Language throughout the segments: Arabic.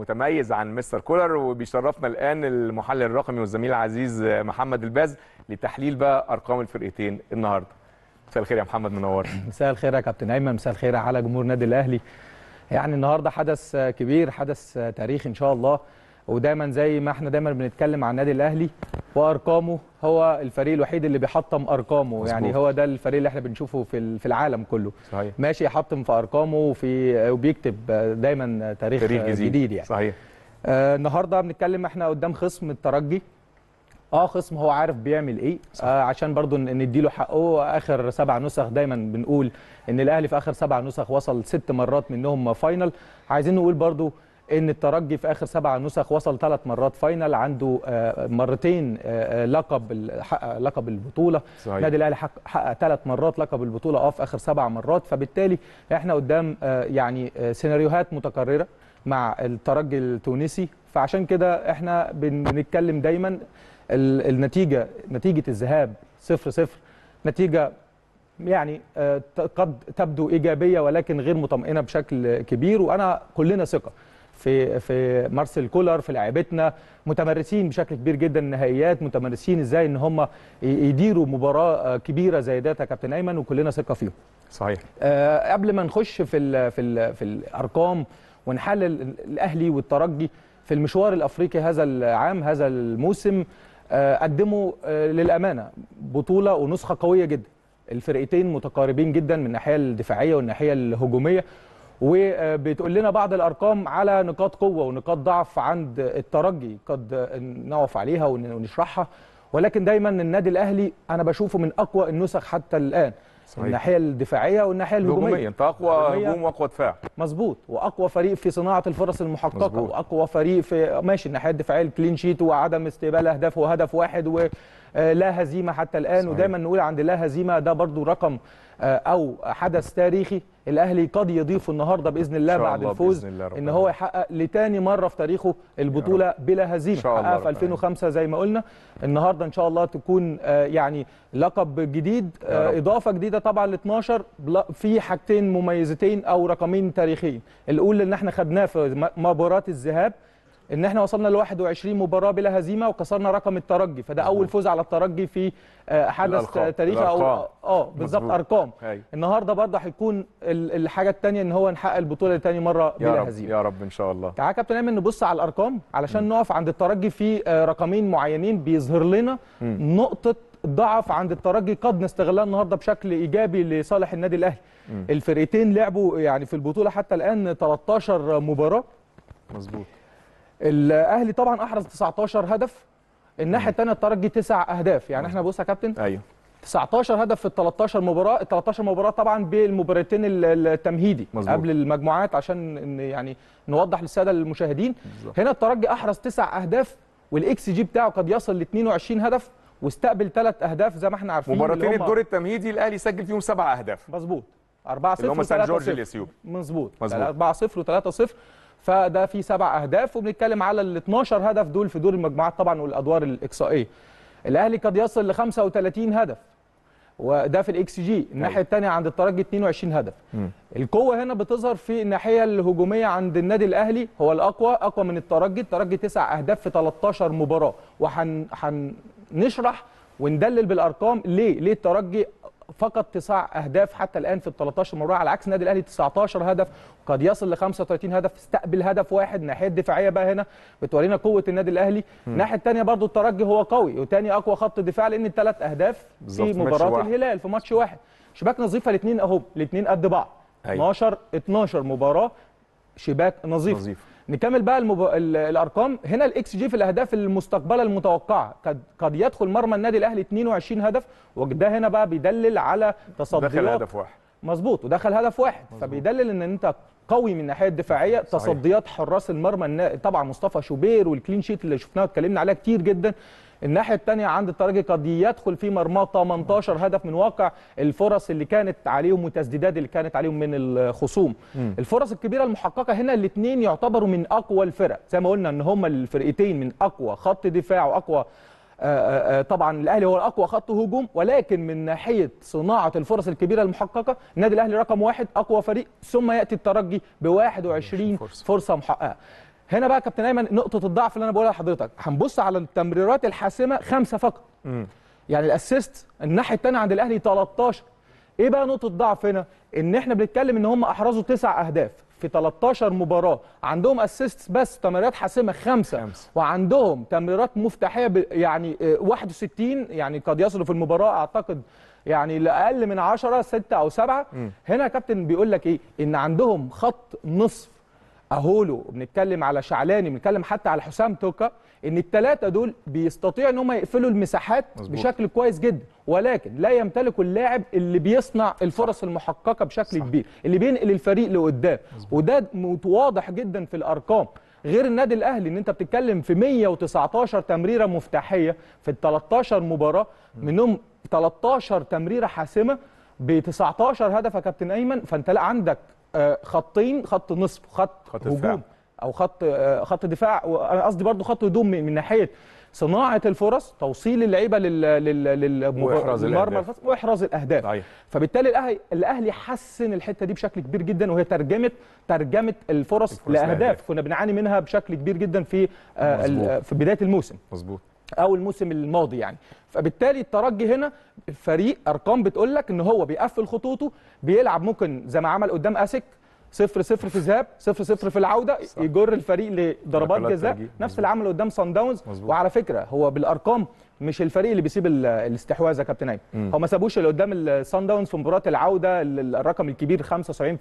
متميز عن مستر كولر وبيشرفنا الان المحلل الرقمي والزميل العزيز محمد الباز لتحليل بقى ارقام الفرقتين النهارده. مساء الخير يا محمد منور. مساء الخير يا كابتن ايمن، مساء الخير على جمهور نادي الاهلي. يعني النهارده حدث كبير، حدث تاريخي ان شاء الله. ودايما زي ما احنا دايما بنتكلم عن النادي الاهلي وارقامه هو الفريق الوحيد اللي بيحطم ارقامه مزبوط. يعني هو ده الفريق اللي احنا بنشوفه في في العالم كله صحيح. ماشي يحطم في ارقامه وفي وبيكتب دايما تاريخ, تاريخ جديد. جديد يعني صحيح آه النهارده بنتكلم احنا قدام خصم الترجي اه خصم هو عارف بيعمل ايه آه عشان برضو نديله حقه اخر سبع نسخ دايما بنقول ان الاهلي في اخر سبع نسخ وصل ست مرات منهم فاينل عايزين نقول برضو ان الترجي في اخر سبع نسخ وصل ثلاث مرات فاينل عنده آه، مرتين آه، آه، لقب حقق لقب البطوله النادي الاهلي حقق ثلاث مرات لقب البطوله اه في اخر سبع مرات فبالتالي احنا قدام يعني سيناريوهات متكرره مع الترجي التونسي فعشان كده احنا بنتكلم دايما النتيجه نتيجه الذهاب 0 0 نتيجه يعني قد تبدو ايجابيه ولكن غير مطمئنه بشكل كبير وانا كلنا ثقه في في مارسيل كولر في لعيبتنا متمرسين بشكل كبير جدا النهائيات متمرسين ازاي ان هم يديروا مباراه كبيره زي ده يا كابتن ايمن وكلنا ثقه فيهم صحيح أه قبل ما نخش في الـ في الـ في الارقام ونحلل الاهلي والترجي في المشوار الافريقي هذا العام هذا الموسم أه قدموا أه للامانه بطوله ونسخه قويه جدا الفرقتين متقاربين جدا من الناحيه الدفاعيه والناحيه الهجوميه وبتقول لنا بعض الارقام على نقاط قوه ونقاط ضعف عند الترجي قد نقف عليها ونشرحها ولكن دايما النادي الاهلي انا بشوفه من اقوى النسخ حتى الان صحيح. الناحيه الدفاعيه والناحيه الهجوميه الهجوميه انت اقوى هجوم واقوى دفاع مظبوط واقوى فريق في صناعه الفرص المحققه مزبوط. واقوى فريق في ماشي الناحيه الدفاعيه الكلين شيت وعدم استقبال اهداف وهدف واحد ولا آه، هزيمه حتى الان صحيح. ودايما نقول عند لا هزيمه ده برضو رقم آه، او حدث تاريخي الاهلي قد يضيف النهارده باذن الله بعد الله الفوز الله ان هو يحقق لتاني مره في تاريخه البطوله بلا هزيمه حققها في 2005 زي ما قلنا النهارده ان شاء الله تكون آه، يعني لقب جديد آه، اضافه جديده طبعا ل 12 في حاجتين مميزتين او رقمين تاريخيين الاولى ان احنا خدناه في مباراه الذهاب ان احنا وصلنا ل 21 مباراه بلا هزيمه وكسرنا رقم الترجي فده اول فوز على الترجي في آه، حدث تاريخي او آه،, اه بالظبط ارقام هاي. النهارده برضه هيكون الحاجه الثانيه ان هو نحقق البطوله لثاني مره بلا رب. هزيمه يا رب ان شاء الله تعالى كابتن ايمن نبص على الارقام علشان نقف عند الترجي في آه، رقمين معينين بيظهر لنا م. نقطه ضعف عند الترجي قد نستغلها النهارده بشكل ايجابي لصالح النادي الاهلي الفرقتين لعبوا يعني في البطوله حتى الان 13 مباراه مظبوط الاهلي طبعا احرز 19 هدف الناحيه الثانيه الترجي 9 اهداف يعني احنا بص يا كابتن ايوه 19 هدف في ال 13 مباراه ال 13 مباراه طبعا بالمباراتين التمهيدي مزبوط. قبل المجموعات عشان يعني نوضح للساده المشاهدين مزبوط. هنا الترجي احرز 9 اهداف والاكس جي بتاعه قد يصل ل 22 هدف واستقبل 3 اهداف زي ما احنا عارفين مباراتين الدور التمهيدي الاهلي سجل فيهم 7 اهداف مظبوط 4 0 اللي هم سان جورج الاثيوبي مظبوط 4 0 و3 0 فده في سبع اهداف وبنتكلم على ال 12 هدف دول في دور المجموعات طبعا والادوار الاقصائيه الاهلي قد يصل ل 35 هدف وده في الاكس جي الناحيه أيوه. الثانيه عند الترجي 22 هدف م. القوه هنا بتظهر في الناحيه الهجوميه عند النادي الاهلي هو الاقوى اقوى من الترجي الترجي تسع اهداف في 13 مباراه وهنشرح وندلل بالارقام ليه ليه الترجي فقط تسع اهداف حتى الان في ال 13 مباراه على عكس النادي الاهلي 19 هدف قد يصل ل 35 هدف استقبل هدف واحد الناحيه الدفاعيه بقى هنا بتورينا قوه النادي الاهلي الناحيه الثانيه برضو الترجي هو قوي وثاني اقوى خط دفاع لان الثلاث اهداف في مباراه الهلال في ماتش واحد شباك نظيفه الاثنين اهو الاثنين قد بعض أيوة. 12 12 مباراه شباك نظيف, نظيف. نكمل بقى المب... الارقام هنا الاكس جي في الاهداف المستقبله المتوقعه قد قد يدخل مرمى النادي الاهلي 22 هدف وده هنا بقى بيدلل على تصديات دخل هدف واحد مظبوط ودخل هدف واحد مزبوط. فبيدلل ان انت قوي من الناحيه الدفاعيه صحيح. تصديات حراس المرمى طبعا مصطفى شوبير والكلين شيت اللي شفناه اتكلمنا عليها كتير جدا الناحيه الثانيه عند الترجي قد يدخل في مرماه 18 هدف من واقع الفرص اللي كانت عليهم وتسديدات اللي كانت عليهم من الخصوم م. الفرص الكبيره المحققه هنا الاثنين يعتبروا من اقوى الفرق زي ما قلنا ان هما الفرقتين من اقوى خط دفاع واقوى آه، آه، آه، طبعا الاهلي هو الاقوى خط هجوم ولكن من ناحيه صناعه الفرص الكبيره المحققه النادي الاهلي رقم واحد اقوى فريق ثم ياتي الترجي ب 21 فرصه, فرصة محققه هنا بقى كابتن ايمن نقطه الضعف اللي انا بقولها لحضرتك هنبص على التمريرات الحاسمه خمسه فقط يعني الاسيست الناحيه الثانيه عند الاهلي 13 ايه بقى نقطه ضعف هنا ان احنا بنتكلم ان هم احرزوا تسع اهداف في 13 مباراه عندهم اسيست بس تمريرات حاسمه خمسة, خمسة وعندهم تمريرات مفتاحيه يعني 61 آه، يعني قد يصلوا في المباراه اعتقد يعني لاقل من 10 6 او 7 هنا يا كابتن بيقول لك ايه ان عندهم خط نصف اهولو بنتكلم على شعلاني بنتكلم حتى على حسام توكا ان الثلاثه دول بيستطيعوا ان هم يقفلوا المساحات مزبوط. بشكل كويس جدا ولكن لا يمتلك اللاعب اللي بيصنع الفرص صح. المحققه بشكل صح. كبير اللي بينقل الفريق لقدام وده واضح جدا في الارقام غير النادي الاهلي ان انت بتتكلم في 119 تمريره مفتاحيه في ال 13 مباراه منهم 13 تمريره حاسمه ب 19 هدف يا كابتن ايمن فانت لا عندك آه، خطين خط نصف خط, خط هجوم دفاع. او خط آه، خط دفاع وانا قصدي برضو خط هجوم من ناحيه صناعه الفرص توصيل اللعيبه للمرمى واحراز الاهداف الاهداف فبالتالي الاهلي الاهلي حسن الحته دي بشكل كبير جدا وهي ترجمه ترجمه الفرص, الفرص لاهداف كنا بنعاني منها بشكل كبير جدا في آه، في بدايه الموسم مظبوط او الموسم الماضي يعني فبالتالي الترجي هنا فريق ارقام بتقول لك ان هو بيقفل خطوطه بيلعب ممكن زي ما عمل قدام اسك صفر صفر في الذهاب صفر صفر في العوده صح. يجر الفريق لضربات جزاء نفس اللي عمله قدام سان داونز وعلى فكره هو بالارقام مش الفريق اللي بيسيب الاستحواذ يا كابتن ايمن هو ما سابوش اللي قدام السان داونز في مباراه العوده الرقم الكبير 75%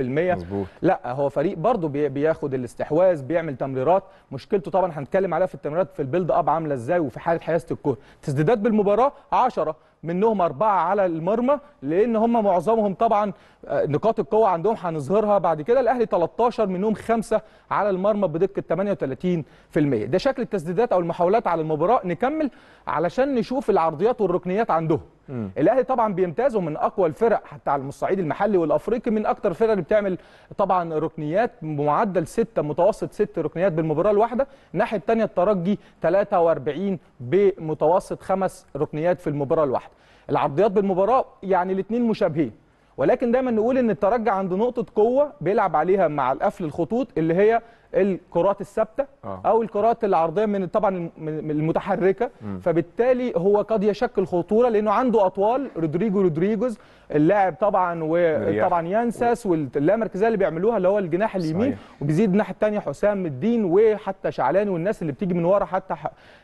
مزبوط. لا هو فريق برضه بياخد الاستحواذ بيعمل تمريرات مشكلته طبعا هنتكلم عليها في التمريرات في البيلد اب عامله ازاي وفي حاله حيازه الكوره تسديدات بالمباراه 10 منهم اربعه على المرمى لان هم معظمهم طبعا آه، نقاط القوه عندهم هنظهرها بعد كده الاهلي 13 منهم خمسه على المرمى بدقه 38% ده شكل التسديدات او المحاولات على المباراه نكمل علشان نشوف العرضيات والركنيات عندهم مم. الاهلي طبعا بيمتاز ومن اقوى الفرق حتى على الصعيد المحلي والافريقي من اكتر الفرق اللي بتعمل طبعا ركنيات معدل سته متوسط ست ركنيات بالمباراه الواحده الناحيه الثانيه الترجي 43 بمتوسط خمس ركنيات في المباراه الواحده العرضيات بالمباراه يعني الاثنين مشابهين ولكن دايما نقول ان الترجي عند نقطه قوه بيلعب عليها مع القفل الخطوط اللي هي الكرات الثابته آه. او الكرات العرضيه من طبعا المتحركه م. فبالتالي هو قد يشكل خطوره لانه عنده اطوال رودريجو رودريجوز اللاعب طبعا وطبعا يانساس واللامركزيه اللي بيعملوها اللي هو الجناح اليمين وبيزيد الناحيه الثانيه حسام الدين وحتى شعلاني والناس اللي بتيجي من ورا حتى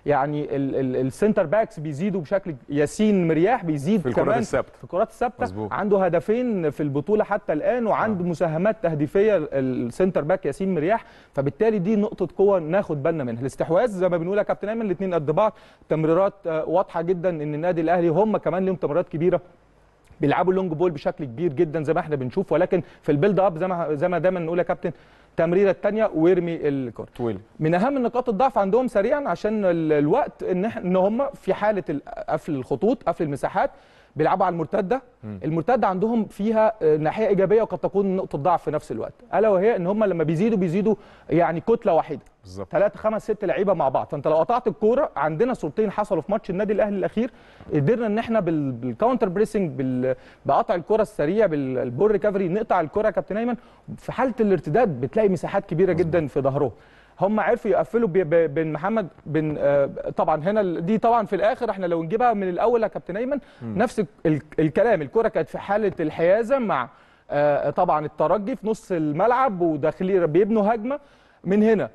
يعني ال ال السنتر باكس بيزيدوا بشكل ياسين مرياح بيزيد في كمان السبت. في الكرات الثابته عنده هدفين في البطوله حتى الان وعنده آه. مساهمات تهديفيه السنتر باك ياسين مرياح فبالتالي دي نقطه قوه ناخد بالنا منها الاستحواذ زي ما بنقول يا كابتن ايمن الاثنين قد بعض تمريرات آه، واضحه جدا ان النادي الاهلي هم كمان لهم تمريرات كبيره بيلعبوا لونج بول بشكل كبير جدا زي ما احنا بنشوف ولكن في البيلد اب زي ما زي ما دايما نقول يا كابتن التمريره الثانيه ويرمي الكره من اهم نقاط الضعف عندهم سريعا عشان الوقت ان ان هم في حاله قفل الخطوط قفل المساحات بيلعبوا على المرتده المرتده عندهم فيها آه، ناحيه ايجابيه وقد تكون نقطه ضعف في نفس الوقت الا وهي ان هم لما بيزيدوا بيزيدوا يعني كتله واحده بالظبط 3 5 6 لعيبه مع بعض فانت لو قطعت الكوره عندنا صورتين حصلوا في ماتش النادي الاهلي الاخير قدرنا ان احنا بالكاونتر بريسنج بقطع الكوره السريع بالبور ريكفري نقطع الكوره يا كابتن ايمن في حاله الارتداد بتلاقي مساحات كبيره جدا في ظهرهم هم عرفوا يقفلوا بين محمد بن آه، طبعا هنا دي طبعا في الاخر احنا لو نجيبها من الاول يا كابتن ايمن نفس الكلام الكره كانت في حاله الحيازه مع آه، طبعا الترجي في نص الملعب وداخلين بيبنوا هجمه من هنا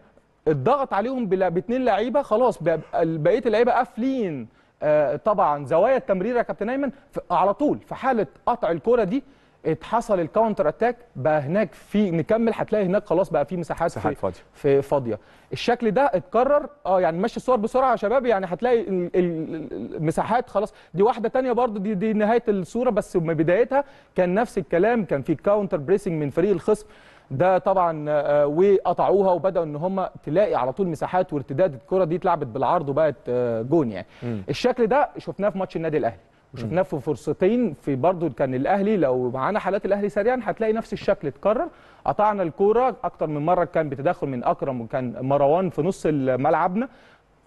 الضغط عليهم باثنين لعيبه خلاص بقيه اللعيبه قافلين آه، طبعا زوايا التمريره يا كابتن ايمن على طول في حاله قطع الكره دي اتحصل الكاونتر اتاك بقى هناك في نكمل هتلاقي هناك خلاص بقى في مساحات في فاضيه في فاضيه الشكل ده اتكرر اه يعني ماشي الصور بسرعه يا شباب يعني هتلاقي المساحات خلاص دي واحده ثانيه برضو دي, دي نهايه الصوره بس من بدايتها كان نفس الكلام كان في كاونتر بريسنج من فريق الخصم ده طبعا آه، وقطعوها وبداوا ان هم تلاقي على طول مساحات وارتداد الكره دي اتلعبت بالعرض وبقت آه، جون يعني م. الشكل ده شفناه في ماتش النادي الاهلي وشفناه في فرصتين في برضه كان الاهلي لو معانا حالات الاهلي سريعا هتلاقي نفس الشكل اتكرر قطعنا الكوره اكتر من مره كان بتدخل من اكرم وكان مروان في نص ملعبنا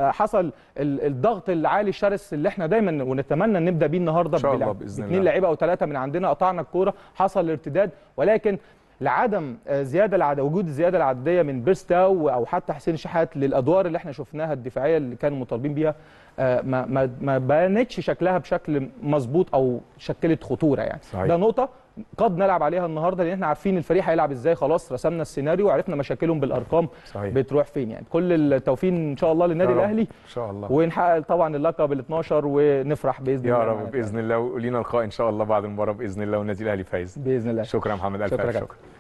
آه، حصل الضغط العالي الشرس اللي احنا دايما ونتمنى نبدا بيه النهارده ان شاء الله باذن الله اثنين لعيبه او ثلاثه من عندنا قطعنا الكوره حصل ارتداد ولكن لعدم آه، زياده العد... وجود الزياده العدديه من بيرستاو او حتى حسين شحات للادوار اللي احنا شفناها الدفاعيه اللي كانوا مطالبين بيها آه، ما ما ما بانتش شكلها بشكل مظبوط او شكلت خطوره يعني صحيح. ده نقطه قد نلعب عليها النهارده لان احنا عارفين الفريق هيلعب ازاي خلاص رسمنا السيناريو وعرفنا مشاكلهم بالارقام صحيح. بتروح فين يعني كل التوفيق ان شاء الله للنادي الاهلي ان شاء الله ونحقق طبعا اللقب ال 12 ونفرح باذن الله يا رب باذن الله ولينا لقاء ان شاء الله بعد المباراه باذن الله والنادي الاهلي فايز باذن الله شكرا محمد الف شكرا, شكرا.